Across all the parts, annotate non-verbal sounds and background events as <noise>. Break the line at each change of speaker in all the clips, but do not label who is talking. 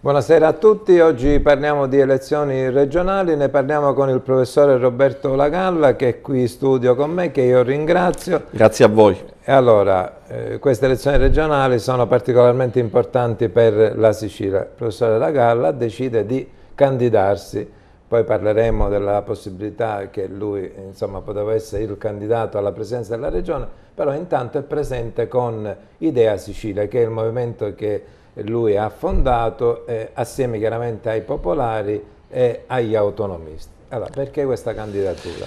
Buonasera a tutti, oggi parliamo di elezioni regionali, ne parliamo con il professore Roberto Lagalla che è qui in studio con me, che io ringrazio. Grazie a voi. E allora, eh, queste elezioni regionali sono particolarmente importanti per la Sicilia. Il professore Lagalla decide di candidarsi, poi parleremo della possibilità che lui insomma, poteva essere il candidato alla presidenza della regione, però intanto è presente con Idea Sicilia, che è il movimento che lui ha fondato eh, assieme chiaramente ai popolari e agli autonomisti. Allora, perché questa candidatura?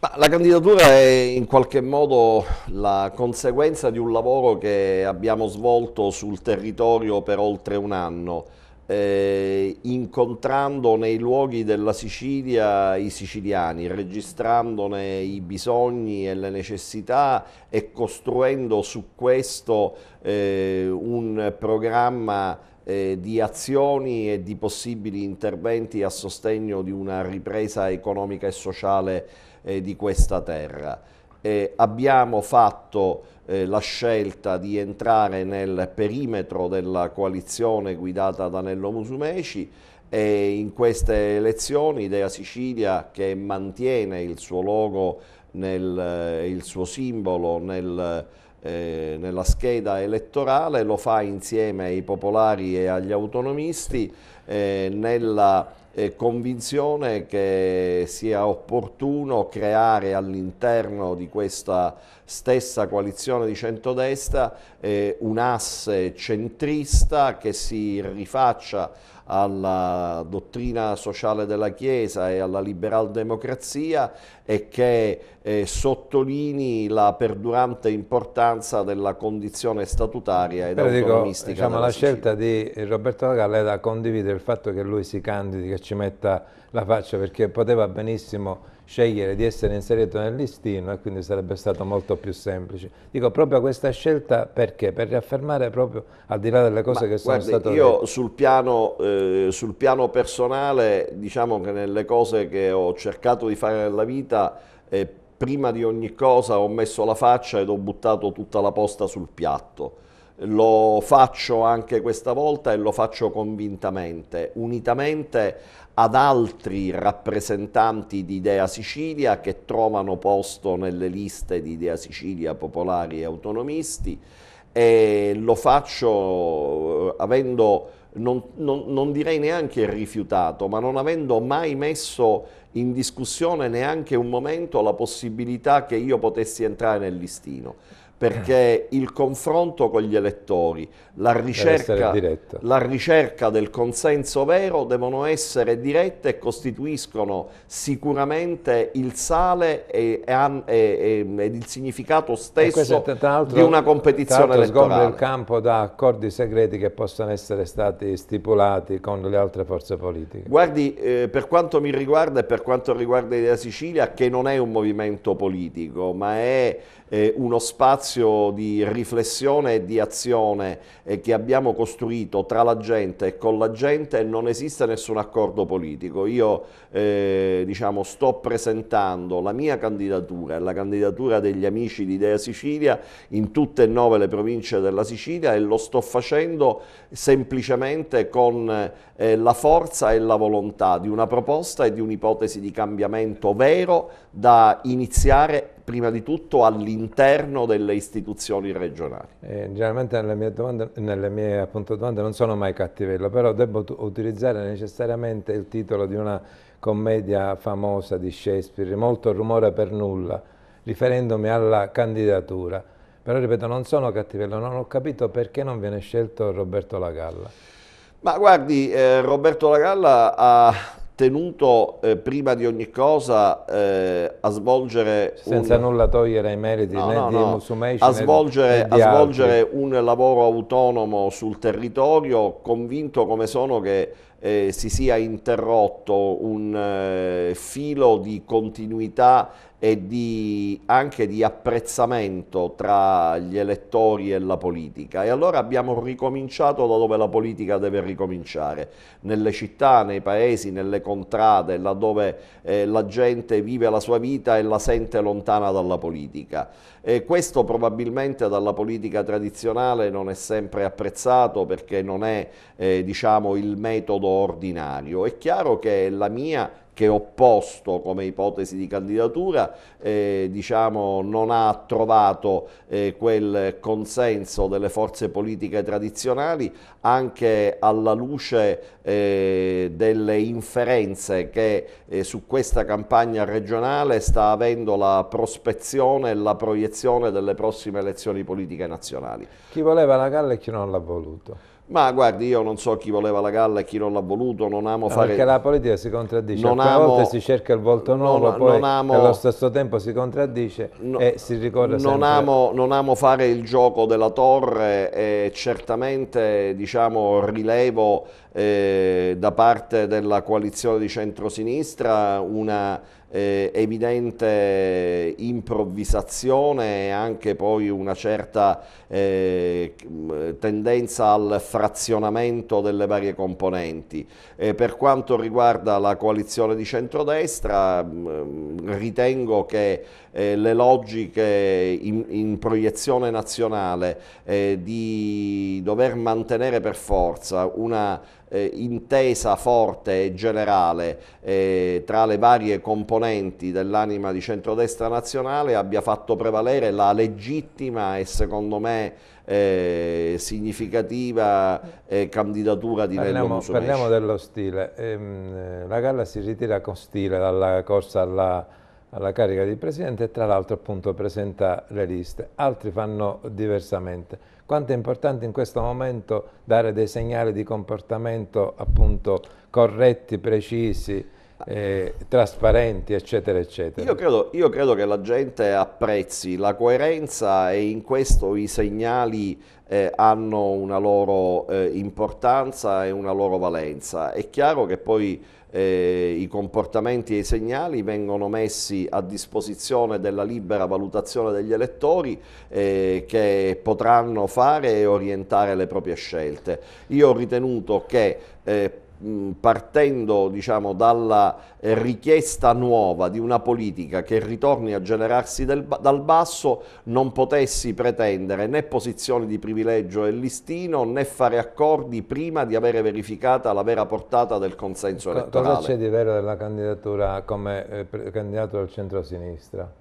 Ma la candidatura è in qualche modo la conseguenza
di un lavoro che abbiamo svolto sul territorio per oltre un anno eh, incontrando nei luoghi della Sicilia i siciliani, registrandone i bisogni e le necessità e costruendo su questo eh, un programma eh, di azioni e di possibili interventi a sostegno di una ripresa economica e sociale eh, di questa terra. Eh, abbiamo fatto eh, la scelta di entrare nel perimetro della coalizione guidata da Nello Musumeci e in queste elezioni Idea Sicilia che mantiene il suo logo, nel, eh, il suo simbolo nel, eh, nella scheda elettorale, lo fa insieme ai popolari e agli autonomisti eh, nella convinzione che sia opportuno creare all'interno di questa stessa coalizione di centrodestra eh, un asse centrista che si rifaccia alla dottrina sociale della Chiesa e alla liberal democrazia e che eh, sottolinei la perdurante importanza della condizione statutaria ed Però autonomistica. Dico, diciamo, la
scelta di Roberto Lagalla è da condividere il fatto che lui si candidi, che ci metta la faccia, perché poteva benissimo scegliere di essere inserito nel listino e quindi sarebbe stato molto più semplice. Dico proprio questa scelta perché? Per riaffermare proprio, al di là delle cose Ma, che sono state state io
sul piano, eh, sul piano personale, diciamo che nelle cose che ho cercato di fare nella vita, eh, prima di ogni cosa ho messo la faccia ed ho buttato tutta la posta sul piatto lo faccio anche questa volta e lo faccio convintamente, unitamente ad altri rappresentanti di Idea Sicilia che trovano posto nelle liste di Idea Sicilia Popolari e Autonomisti e lo faccio eh, avendo, non, non, non direi neanche rifiutato, ma non avendo mai messo in discussione neanche un momento la possibilità che io potessi entrare nel listino perché il confronto con gli elettori, la ricerca, la ricerca, del consenso vero devono essere dirette e costituiscono sicuramente il sale e, e, e, ed il significato stesso altro, di una competizione elettorale. sgombra il
campo da accordi segreti che possono essere stati stipulati con le altre forze politiche.
Guardi, eh, per quanto mi riguarda e per quanto riguarda Idea Sicilia, che non è un movimento politico, ma è eh, uno spazio di riflessione e di azione eh, che abbiamo costruito tra la gente e con la gente non esiste nessun accordo politico. Io eh, diciamo, sto presentando la mia candidatura e la candidatura degli amici di Idea Sicilia in tutte e nove le province della Sicilia e lo sto facendo semplicemente con eh, la forza e la volontà di una proposta e di un'ipotesi di cambiamento vero da iniziare prima di tutto all'interno delle istituzioni
regionali? Eh, generalmente nelle mie, domande, nelle mie appunto, domande non sono mai cattivello, però devo utilizzare necessariamente il titolo di una commedia famosa di Shakespeare, molto rumore per nulla, riferendomi alla candidatura. Però ripeto, non sono cattivello, non ho capito perché non viene scelto Roberto Lagalla.
Ma guardi, eh, Roberto Lagalla ha tenuto eh, prima di ogni cosa eh, a svolgere senza un...
nulla togliere ai meriti no, né no, di no. a svolgere, né di a svolgere
un lavoro autonomo sul territorio convinto come sono che eh, si sia interrotto un eh, filo di continuità e di, anche di apprezzamento tra gli elettori e la politica. E allora abbiamo ricominciato da dove la politica deve ricominciare, nelle città, nei paesi, nelle contrade, laddove eh, la gente vive la sua vita e la sente lontana dalla politica. E questo probabilmente dalla politica tradizionale non è sempre apprezzato perché non è eh, diciamo, il metodo ordinario. È chiaro che la mia che ho posto come ipotesi di candidatura eh, diciamo, non ha trovato eh, quel consenso delle forze politiche tradizionali anche alla luce eh, delle inferenze che eh, su questa campagna regionale sta avendo la prospezione e la proiezione delle prossime elezioni politiche nazionali.
Chi voleva la galla e chi non l'ha voluto?
Ma guardi, io non so chi voleva la galla e chi non l'ha voluto, non amo no, fare... Perché la politica si contraddice, non a amo... volte si
cerca il volto nuovo, non, poi non amo... allo stesso tempo si contraddice no, e si ricorda non sempre...
Amo, non amo fare il gioco della torre e certamente diciamo, rilevo eh, da parte della coalizione di centrosinistra una eh, evidente eh, improvvisazione e anche poi una certa eh, tendenza al frazionamento delle varie componenti. Eh, per quanto riguarda la coalizione di centrodestra mh, ritengo che eh, le logiche in, in proiezione nazionale eh, di dover mantenere per forza una eh, intesa forte e generale eh, tra le varie componenti dell'anima di centrodestra nazionale abbia fatto prevalere la legittima e secondo me eh, significativa eh, candidatura di parliamo, Nello Musumeci. Parliamo
dello stile. Ehm, eh, la Galla si ritira con stile dalla corsa alla, alla carica di presidente e tra l'altro appunto presenta le liste. Altri fanno diversamente quanto è importante in questo momento dare dei segnali di comportamento appunto corretti, precisi, eh, trasparenti, eccetera, eccetera.
Io credo, io credo, che la gente apprezzi la coerenza e in questo i segnali eh, hanno una loro eh, importanza e una loro valenza. È chiaro che poi eh, i comportamenti e i segnali vengono messi a disposizione della libera valutazione degli elettori eh, che potranno fare e orientare le proprie scelte. Io ho ritenuto che eh, Mm, partendo diciamo, dalla richiesta nuova di una politica che ritorni a generarsi del, dal basso, non potessi pretendere né posizioni di privilegio e listino né fare accordi prima di avere verificata la vera portata del consenso elettorale. Cosa c'è
di vero della candidatura come eh, candidato del centro-sinistra?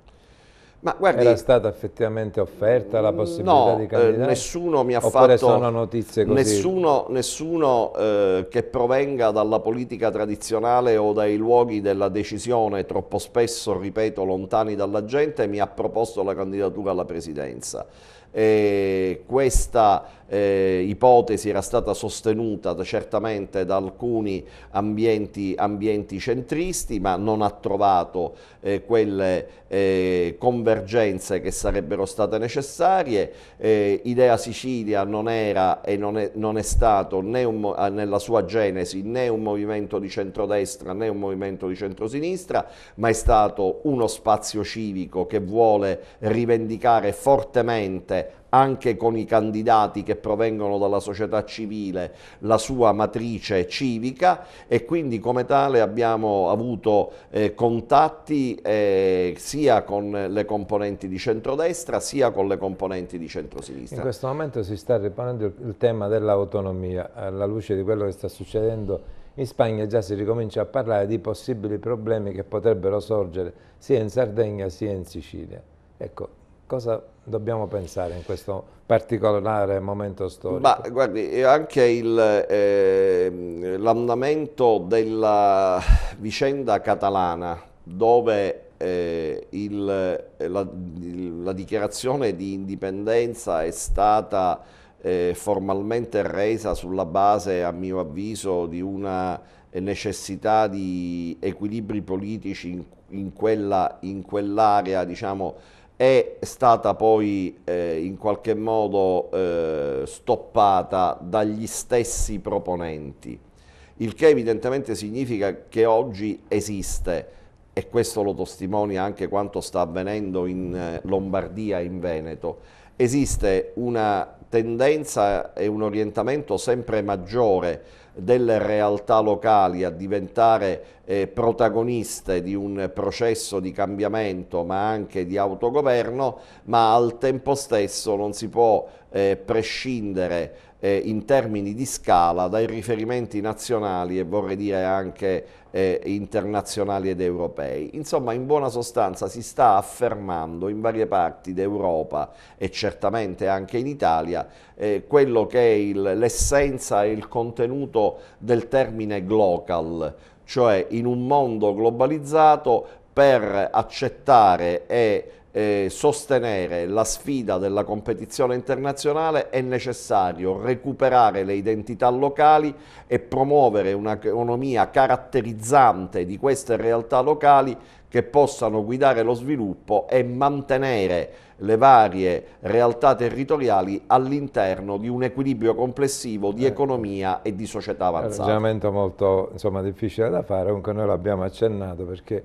Ma guardi, Era stata effettivamente offerta la possibilità no, di eh, candidare? No, nessuno mi ha Oppure fatto... sono notizie così?
Nessuno, nessuno eh, che provenga dalla politica tradizionale o dai luoghi della decisione, troppo spesso, ripeto, lontani dalla gente, mi ha proposto la candidatura alla presidenza. E questa eh, ipotesi era stata sostenuta certamente da alcuni ambienti, ambienti centristi, ma non ha trovato eh, quelle eh, convergenze che sarebbero state necessarie. Eh, Idea Sicilia non era e non è, non è stato un, eh, nella sua genesi né un movimento di centrodestra né un movimento di centrosinistra, ma è stato uno spazio civico che vuole rivendicare fortemente anche con i candidati che provengono dalla società civile la sua matrice civica e quindi come tale abbiamo avuto eh, contatti eh, sia con le componenti di centrodestra sia con le componenti di centrosinistra.
In questo momento si sta riponendo il tema dell'autonomia alla luce di quello che sta succedendo in Spagna già si ricomincia a parlare di possibili problemi che potrebbero sorgere sia in Sardegna sia in Sicilia. Ecco, Cosa dobbiamo pensare in questo particolare momento storico? Ma
guardi, anche ehm, l'andamento eh, della vicenda catalana, dove eh, il, la, la, dichiarazione di indipendenza è stata eh, formalmente resa sulla base, a mio avviso, di una necessità di equilibri politici in, in quell'area, quell diciamo, è stata poi eh, in qualche modo eh, stoppata dagli stessi proponenti, il che evidentemente significa che oggi esiste, e questo lo testimonia anche quanto sta avvenendo in eh, Lombardia e in Veneto, esiste una tendenza e un orientamento sempre maggiore delle realtà locali a diventare eh, protagoniste di un processo di cambiamento ma anche di autogoverno, ma al tempo stesso non si può eh, prescindere eh, in termini di scala dai riferimenti nazionali e vorrei dire anche eh, internazionali ed europei. Insomma, in buona sostanza si sta affermando in varie parti d'Europa e certamente anche in Italia eh, quello che è l'essenza e il contenuto del termine glocal, cioè in un mondo globalizzato per accettare e eh, sostenere la sfida della competizione internazionale è necessario recuperare le identità locali e promuovere un'economia caratterizzante di queste realtà locali che possano guidare lo sviluppo e mantenere le varie realtà territoriali all'interno di un equilibrio complessivo di eh. economia e di società avanzata. È un ragionamento
molto insomma, difficile da fare, comunque noi l'abbiamo accennato perché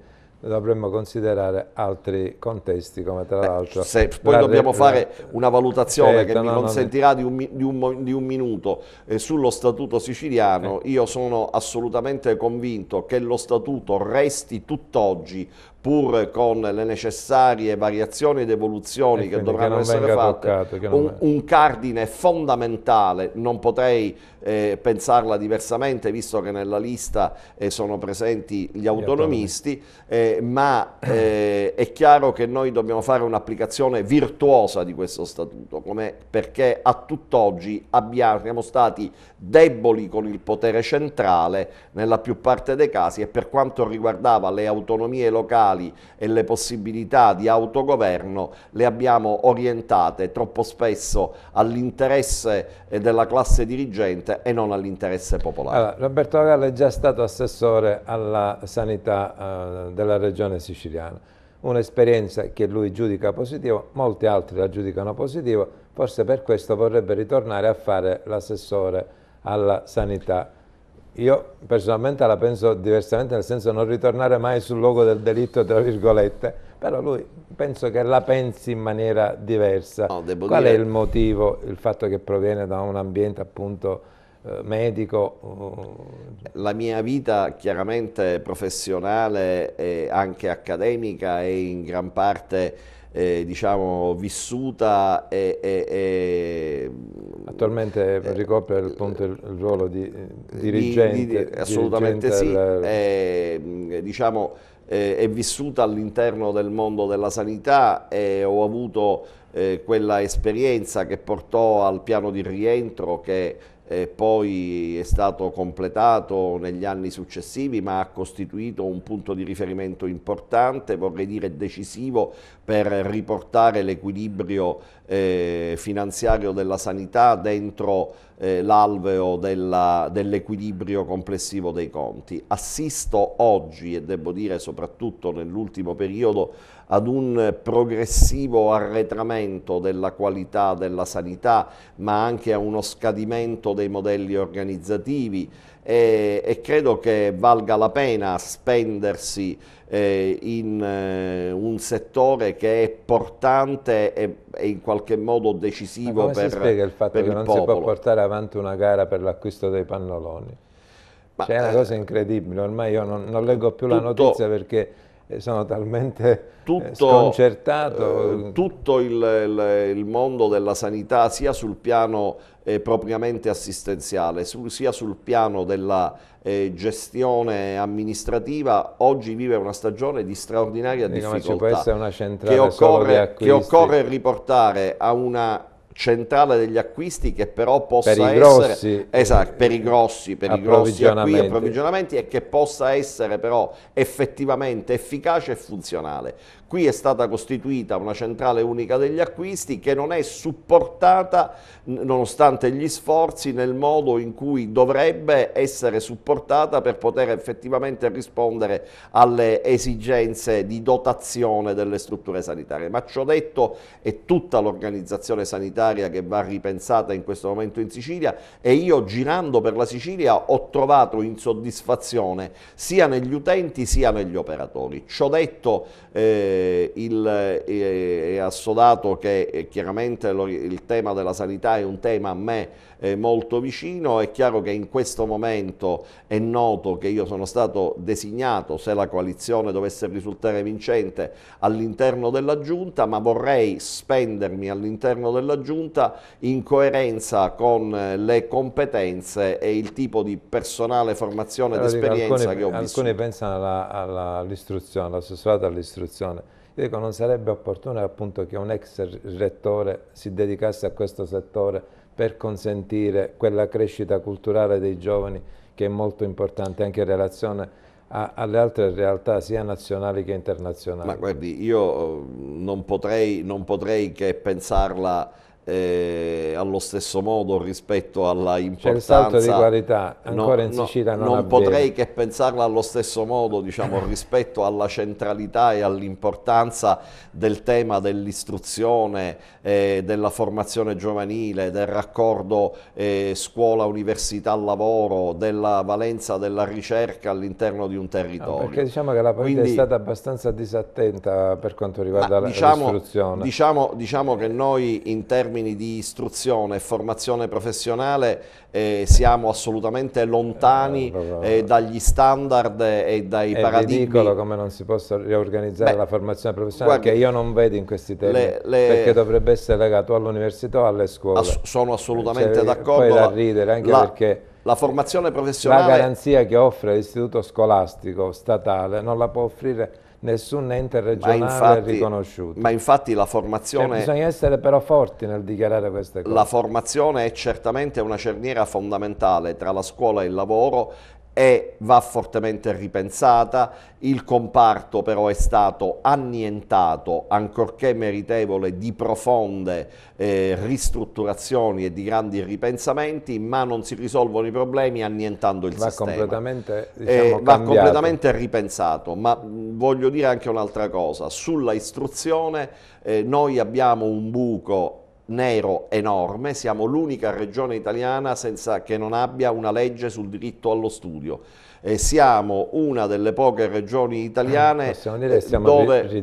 dovremmo considerare altri contesti come tra l'altro... Se poi la dobbiamo fare una valutazione certo, che mi no, consentirà
no, di, un, di, un, di, un, minuto eh, sullo statuto siciliano, eh. io sono assolutamente convinto che lo statuto resti tutt'oggi pur con le necessarie variazioni ed evoluzioni e che dovranno che essere fatte, toccato, un, un, cardine fondamentale, non potrei eh, pensarla diversamente visto che nella lista eh, sono presenti gli autonomisti, eh, ma eh, è chiaro che noi dobbiamo fare un'applicazione virtuosa di questo statuto, perché a tutt'oggi siamo stati deboli con il potere centrale nella più parte dei casi e per quanto riguardava le autonomie locali locali e le possibilità di autogoverno le abbiamo orientate troppo spesso all'interesse eh, della classe dirigente e non all'interesse popolare. Allora,
Roberto Agalla è già stato assessore alla sanità eh, della regione siciliana, un'esperienza che lui giudica positiva, molti altri la giudicano positiva, forse per questo vorrebbe ritornare a fare l'assessore alla sanità io personalmente la penso diversamente, nel senso non ritornare mai sul luogo del delitto, tra virgolette, però lui penso che la pensi in maniera diversa. No, Qual dire... è il motivo? Il fatto che proviene da un ambiente appunto eh, medico?
Uh, la mia vita chiaramente professionale e anche accademica è in gran parte eh, diciamo, vissuta e, e,
e mm, Attualmente eh, ricopre il, eh, Ponte il ruolo di dirigente. Di, di, assolutamente dirigente
sì, mm, diciamo, è vissuta all'interno del mondo della sanità e ho avuto eh, quella esperienza che portò al piano di rientro che eh, poi è stato completato negli anni successivi ma ha costituito un punto di riferimento importante, vorrei dire decisivo per riportare l'equilibrio eh, finanziario della sanità dentro eh, l'alveo dell'equilibrio dell complessivo dei conti. Assisto oggi, e devo dire soprattutto nell'ultimo periodo, ad un progressivo arretramento della qualità della sanità, ma anche a uno scadimento dei modelli organizzativi, e, e credo che valga la pena spendersi eh, in eh, un settore che è portante e, e in qualche modo decisivo per, per il popolo. come si spiega il fatto che non popolo? si può
portare avanti una gara per l'acquisto dei pannoloni? Ma, cioè, è una eh, cosa incredibile, ormai io non, non leggo più tutto, la notizia perché eh, sono talmente eh, tutto,
sconcertato. Eh, tutto il, il, il, mondo della sanità, sia sul piano eh, propriamente assistenziale, su, sia sul piano della eh, gestione amministrativa, oggi vive una stagione di straordinaria Dico, difficoltà che occorre, che occorre riportare a una centrale degli acquisti che però possa per essere esatto, per i grossi, per i grossi acquisti, approvvigionamenti e che possa essere però effettivamente efficace e funzionale. Qui è stata costituita una centrale unica degli acquisti che non è supportata, nonostante gli sforzi, nel modo in cui dovrebbe essere supportata per poter effettivamente rispondere alle esigenze di dotazione delle strutture sanitarie. Ma ciò detto è tutta l'organizzazione sanitaria che va ripensata in questo momento in Sicilia e io girando per la Sicilia ho trovato insoddisfazione sia negli utenti sia negli operatori. Ciò detto... Eh, eh, il, eh, è assodato che eh, chiaramente lo, il tema della sanità è un tema a me eh, molto vicino, è chiaro che in questo momento è noto che io sono stato designato, se la coalizione dovesse risultare vincente, all'interno della Giunta, ma vorrei spendermi all'interno della Giunta in coerenza con eh, le competenze e il tipo di personale formazione ed esperienza dico, alcune, che ho visto. Alcuni
pensano all'istruzione, alla, all'assessorato all'istruzione. Io dico, non sarebbe opportuno appunto che un ex rettore si dedicasse a questo settore per consentire quella crescita culturale dei giovani che è molto importante anche in relazione a, alle altre realtà sia nazionali che internazionali. Ma
guardi, io non potrei, non potrei che pensarla eh, allo stesso modo rispetto alla importanza... di qualità, ancora no, in Sicilia no, non Non potrei che pensarla allo stesso modo diciamo, <laughs> rispetto alla centralità e all'importanza del tema dell'istruzione, eh, della formazione giovanile, del raccordo eh, scuola-università-lavoro, della valenza della ricerca all'interno di un territorio. No, perché diciamo che la politica Quindi, è stata
abbastanza disattenta per quanto riguarda diciamo, l'istruzione.
Diciamo, diciamo che noi in termini termini di istruzione e formazione professionale eh, siamo assolutamente lontani eh, eh dagli standard e dai è paradigmi. È ridicolo
come non si possa riorganizzare Beh, la formazione professionale guardi, che io non vedo in questi termini, perché dovrebbe essere legato all'università o alle scuole. Ass sono assolutamente cioè, d'accordo. Poi da ridere anche la, perché...
La formazione professionale... La garanzia
che offre l'istituto scolastico statale non la può offrire nessun ente regionale infatti, è riconosciuto. Ma infatti la formazione... Cioè, bisogna essere però forti nel dichiarare queste cose. La
formazione è certamente una cerniera fondamentale tra la scuola e il lavoro e va fortemente ripensata. Il comparto però è stato annientato, ancorché meritevole di profonde eh, ristrutturazioni e di grandi ripensamenti, ma non si risolvono i problemi annientando il va sistema. Completamente, eh, diciamo, eh, va completamente ripensato, ma voglio dire anche un'altra cosa, sulla istruzione eh, noi abbiamo un buco nero enorme, siamo l'unica regione italiana senza, che non abbia una legge sul diritto allo studio. E siamo una delle poche regioni italiane eh, dove,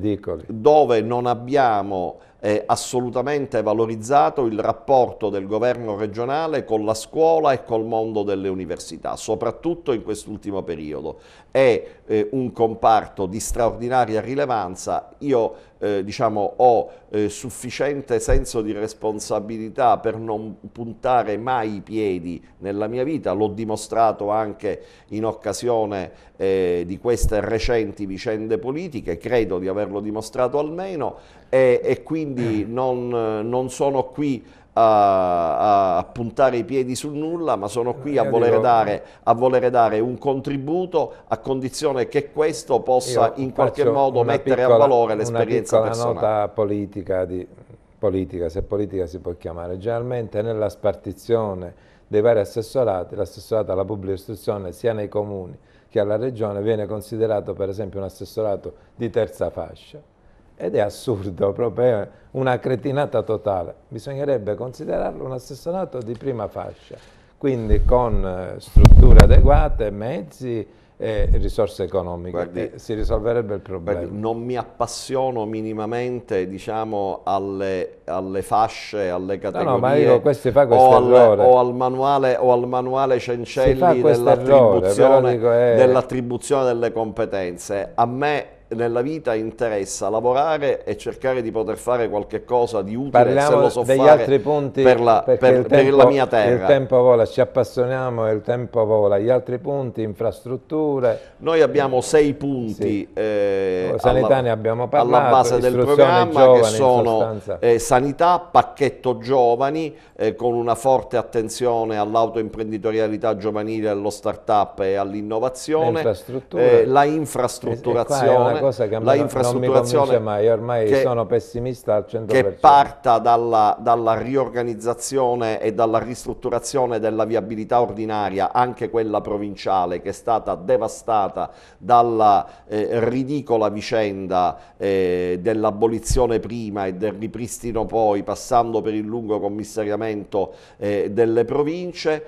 dove, non abbiamo eh, assolutamente valorizzato il rapporto del governo regionale con la scuola e col mondo delle università, soprattutto in quest'ultimo periodo è eh, un comparto di straordinaria rilevanza, io eh, diciamo, ho eh, sufficiente senso di responsabilità per non puntare mai i piedi nella mia vita, l'ho dimostrato anche in occasione eh, di queste recenti vicende politiche, credo di averlo dimostrato almeno e, e quindi eh. non, non sono qui a, a, puntare i piedi sul nulla, ma sono qui a eh, voler, dare, a voler, dare, un contributo a condizione che questo possa Io in qualche modo mettere piccola, a valore l'esperienza personale. Una nota
politica, di, politica, se politica si può chiamare, generalmente nella spartizione dei vari assessorati, l'assessorato alla pubblica istruzione sia nei comuni che alla regione viene considerato per esempio un assessorato di terza fascia ed è assurdo, proprio eh, una cretinata totale. Bisognerebbe considerarlo un assessorato di prima fascia, quindi con eh, strutture adeguate, mezzi e risorse economiche, Guardi, si risolverebbe il problema. non mi appassiono
minimamente diciamo, alle, alle, fasce, alle categorie. No, no ma io queste fa o al, o al, manuale, o al manuale Cencelli dell'attribuzione, è... Eh. dell delle competenze. A me nella vita interessa lavorare e cercare di poter fare qualche cosa di utile Parliamo se lo so degli altri punti per la, per, tempo, per la, mia terra. Il
tempo vola, ci appassioniamo e il tempo vola. Gli altri punti, infrastrutture.
Noi abbiamo sei punti. Sì. Eh, sanità alla, ne abbiamo parlato. Alla base del programma giovani, che sono eh, sanità, pacchetto giovani eh, con una forte attenzione all'autoimprenditorialità giovanile, allo start-up e all'innovazione. Eh, la infrastrutturazione. E, e cosa che a me la infrastrutturazione non mi mai, ormai che, sono
pessimista al 100%. Che
parta dalla, dalla riorganizzazione e dalla ristrutturazione della viabilità ordinaria, anche quella provinciale, che è stata devastata dalla eh, ridicola vicenda eh, dell'abolizione prima e del ripristino poi, passando per il lungo commissariamento eh, delle province,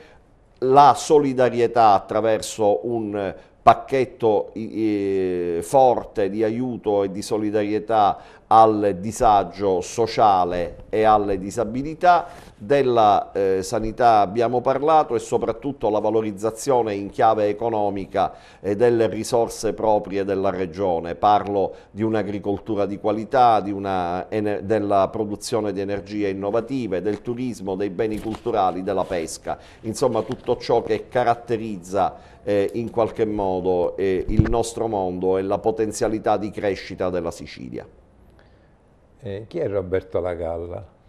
la solidarietà attraverso un pacchetto eh, forte di aiuto e di solidarietà al disagio sociale e alle disabilità, della eh, sanità abbiamo parlato e soprattutto la valorizzazione in chiave economica eh, delle risorse proprie della regione. Parlo di un'agricoltura di qualità, di una, della produzione di energie innovative, del turismo, dei beni culturali, della pesca. Insomma tutto ciò che caratterizza eh, in qualche modo eh, il nostro mondo e la potenzialità di crescita della Sicilia.
Eh, chi è Roberto Lagalla?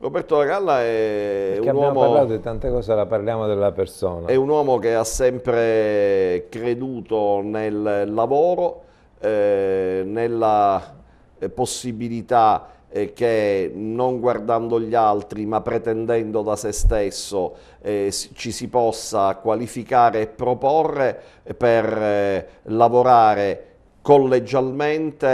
Roberto Lagalla
è Perché un abbiamo uomo... parlato
di tante cose, la parliamo della persona. È
un uomo che ha sempre creduto nel lavoro, eh, nella eh, possibilità eh, che non guardando gli altri ma pretendendo da se stesso eh, ci si possa qualificare e proporre per eh, lavorare collegialmente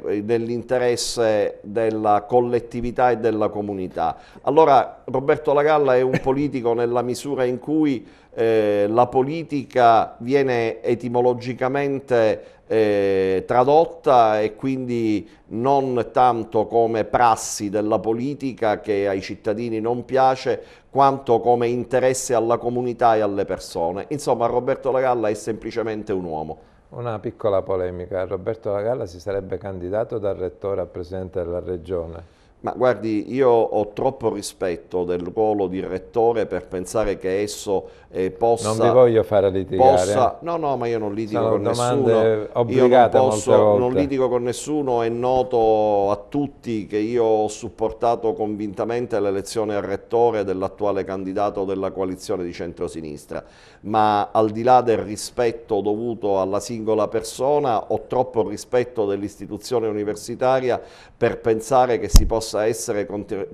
eh, nell'interesse della collettività e della comunità. Allora Roberto Lagalla è un <laughs> politico nella misura in cui eh, la politica viene etimologicamente eh, tradotta e quindi non tanto come prassi della politica che ai cittadini non piace, quanto come interesse alla comunità e alle persone. Insomma Roberto Lagalla
è semplicemente un uomo. Una piccola polemica, Roberto Lagalla si sarebbe candidato dal rettore a presidente della regione. Ma guardi, io ho troppo rispetto del
ruolo di rettore per pensare che esso eh, possa... Non vi voglio fare litigare. Possa, no, no, ma io non litigo Sono con nessuno. Io non, posso, non litigo con nessuno, è noto a tutti che io ho supportato convintamente l'elezione al rettore dell'attuale candidato della coalizione di centrosinistra, ma al di là del rispetto dovuto alla singola persona, ho troppo rispetto dell'istituzione universitaria per pensare che si possa essere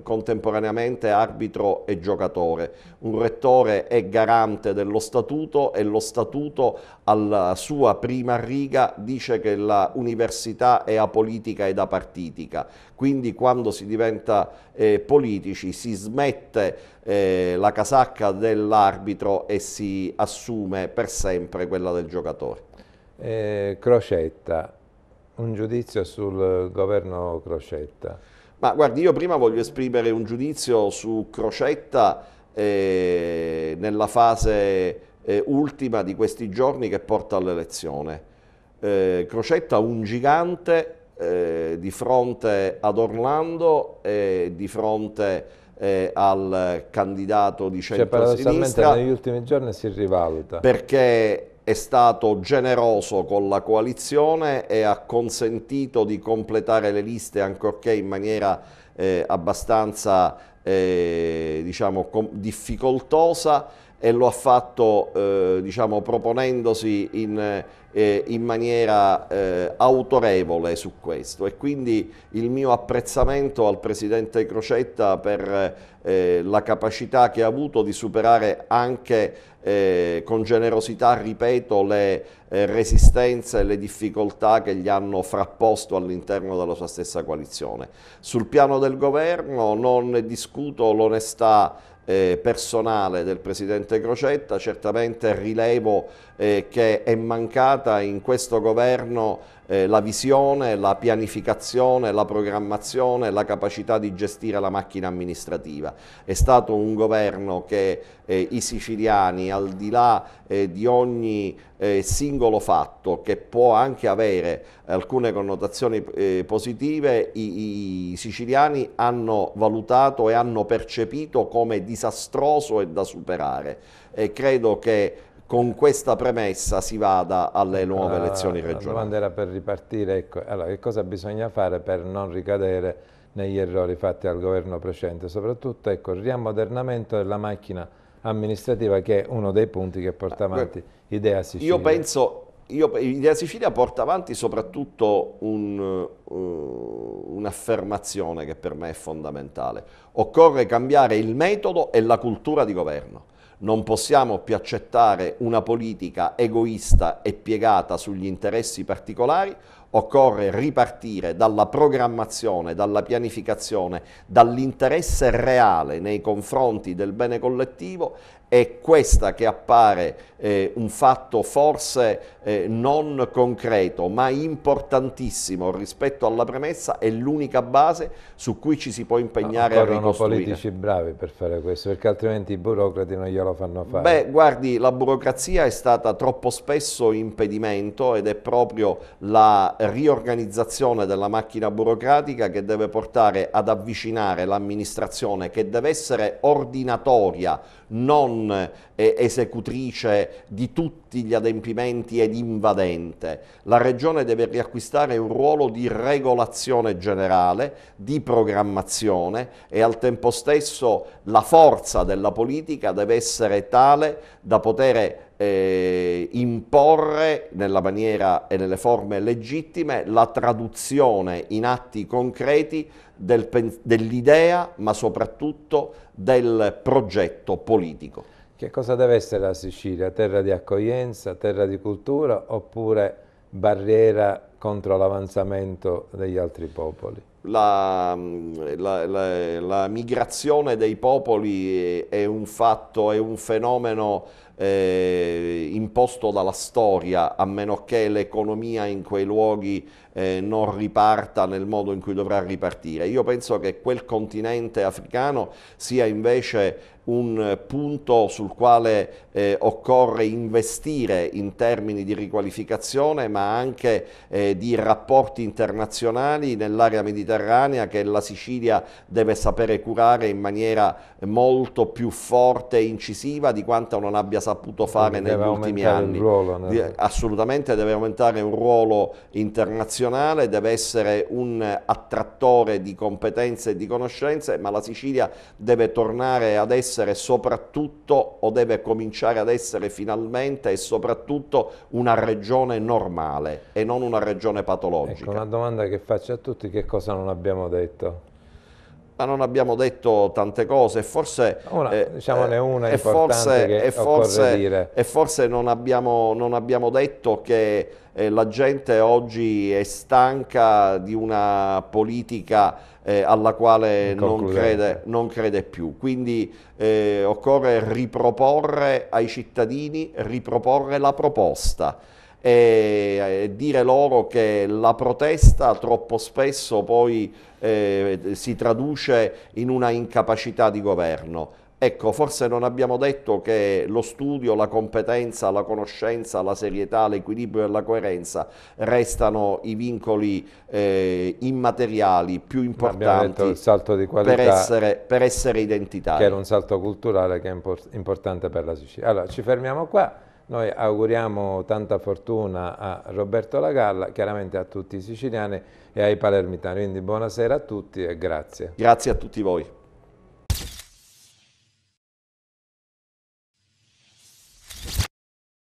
contemporaneamente arbitro e giocatore. Un rettore è garante flagrante dello statuto e lo statuto alla sua prima riga dice che l'università è apolitica ed apartitica, quindi quando si diventa eh, politici si smette eh, la casacca dell'arbitro e si assume per sempre
quella del giocatore. Eh, Crocetta, un giudizio sul governo Crocetta. Ma guardi, io prima voglio esprimere un giudizio su
Crocetta eh, nella fase eh, ultima di questi giorni che porta all'elezione. Eh, Crocetta un gigante eh, di fronte ad Orlando e di fronte eh, al candidato di cioè, centro-sinistra. Cioè,
negli ultimi giorni si rivaluta.
Perché è stato generoso con la coalizione e ha consentito di completare le liste ancorché in maniera eh, abbastanza eh, diciamo, difficoltosa e lo ha fatto eh, diciamo, proponendosi in, eh, in maniera eh, autorevole su questo e quindi il mio apprezzamento al Presidente Crocetta per eh, la capacità che ha avuto di superare anche eh, con generosità, ripeto, le eh, resistenze e le difficoltà che gli hanno frapposto all'interno della sua stessa coalizione. Sul piano del governo non discuto l'onestà eh, personale del Presidente Crocetta, certamente rilevo eh, che è mancata in questo governo eh, la visione, la pianificazione, la programmazione, la capacità di gestire la macchina amministrativa. È stato un governo che eh, i siciliani, al di là eh, di ogni eh, singolo fatto, che può anche avere alcune connotazioni eh, positive, i, i siciliani hanno valutato e hanno percepito come disastroso e da superare. E credo che con questa premessa si vada alle nuove ah, elezioni regionali. La domanda
era per ripartire, ecco, allora che cosa bisogna fare per non ricadere negli errori fatti al governo precedente, soprattutto ecco, il riammodernamento della macchina amministrativa che è uno dei punti che porta ah, avanti eh, Idea Sicilia. Io
penso, io, Idea Sicilia porta avanti soprattutto eh, un'affermazione un che per me è fondamentale, occorre cambiare il metodo e la cultura di governo non possiamo più accettare una politica egoista e piegata sugli interessi particolari occorre ripartire dalla programmazione, dalla pianificazione, dall'interesse reale nei confronti del bene collettivo è questa che appare eh, un fatto forse eh, non concreto ma importantissimo rispetto alla premessa è l'unica base su cui ci si può impegnare no, a ricostruire. politici
bravi per fare questo perché altrimenti i burocrati non glielo fanno fare.
Beh guardi la burocrazia è stata troppo spesso impedimento ed è proprio la riorganizzazione della macchina burocratica che deve portare ad avvicinare l'amministrazione che deve essere ordinatoria, non eh, esecutrice di tutti gli adempimenti ed invadente. La Regione deve riacquistare un ruolo di regolazione generale, di programmazione e al tempo stesso la forza della politica deve essere tale da poter eh, imporre nella maniera e nelle forme legittime la traduzione in atti concreti del, dell'idea, ma soprattutto del
progetto politico. Che cosa deve essere la Sicilia? Terra di accoglienza, terra di cultura oppure barriera contro l'avanzamento degli altri popoli?
La, mm, la, la, la migrazione dei popoli è un fatto, è un fenomeno eh, imposto dalla storia, a meno che l'economia in quei luoghi eh, non riparta nel modo in cui dovrà ripartire. Io penso che quel continente africano sia invece un punto sul quale eh, occorre investire in termini di riqualificazione ma anche eh, di rapporti internazionali nell'area mediterranea che la Sicilia deve sapere curare in maniera molto più forte e incisiva di quanto non abbia saputo fare negli ultimi anni. Ruolo, no? Eh. Assolutamente deve aumentare un ruolo internazionale nazionale deve essere un attrattore di competenze e di conoscenze, ma la Sicilia deve tornare ad essere soprattutto o deve cominciare ad essere finalmente e soprattutto una regione normale e non una regione patologica.
Ecco, una domanda che faccio a tutti, che cosa non abbiamo detto?
ma non abbiamo detto tante cose, forse, una, eh, diciamone eh, una e forse, che e forse, dire. E forse non, abbiamo, non abbiamo detto che eh, la gente oggi è stanca di una politica eh, alla quale non crede, non crede, più. Quindi eh, occorre riproporre ai cittadini, riproporre la proposta e dire loro che la protesta troppo spesso poi eh, si traduce in una incapacità di governo. Ecco, forse non abbiamo detto che lo studio, la competenza, la conoscenza, la serietà, l'equilibrio e la coerenza restano i vincoli eh,
immateriali più importanti per essere, per essere identitari. Che era un salto culturale che è import importante per la Sicilia. Allora, ci fermiamo qua. Noi auguriamo tanta fortuna a Roberto Lagalla, chiaramente a tutti i siciliani e ai palermitani. Quindi buonasera a tutti e grazie. Grazie a tutti voi.